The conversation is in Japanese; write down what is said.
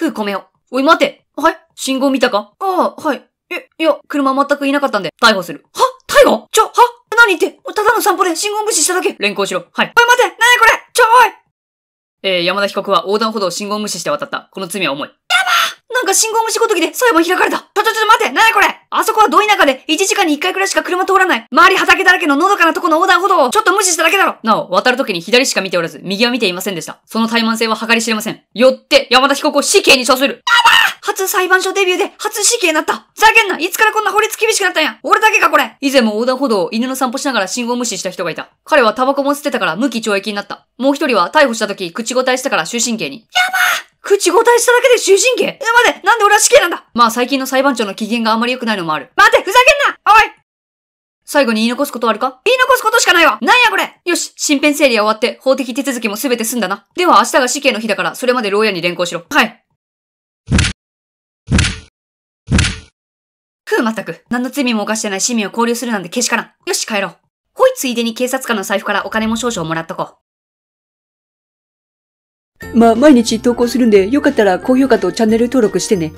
ふう、米を。おい、待てはい信号見たかああ、はい。え、いや、車全くいなかったんで、逮捕する。は逮捕ちょ、は何言ってただの散歩で信号無視しただけ連行しろ。はい。おい、待てなにこれちょ、おいえー、山田被告は横断歩道を信号無視して渡った。この罪は重い。やばなんか信号無視ごときで裁判開かれた。ちょ、ちょ、ちょ、待てなにこれど田舎で1時間に1回くらいしか車通らない。周り畑だらけののどかなとこの横断歩道をちょっと無視しただけだろ。なお、渡る時に左しか見ておらず、右は見ていませんでした。その怠慢性は計り知れません。よって、山田被告を死刑に処する。初裁判所デビューで初死刑になった。ふざけんないつからこんな法律厳しくなったんや俺だけかこれ以前も横断歩道を犬の散歩しながら信号無視した人がいた。彼はタバコも吸ってたから無期懲役になった。もう一人は逮捕した時、口答えしたから終身刑に。やばー口答えしただけで終身刑え、待てなんで俺は死刑なんだまあ最近の裁判長の機嫌があまり良くないのもある。最後に言い残すことはあるか言い残すことしかないわなんやこれよし、身辺整理は終わって法的手続きも全て済んだな。では明日が死刑の日だから、それまで牢屋に連行しろ。はい。ふう、まったく。何の罪も犯してない市民を交留するなんてけしからん。よし、帰ろう。ほい、ついでに警察官の財布からお金も少々もらっとこう。まあ、毎日投稿するんで、よかったら高評価とチャンネル登録してね。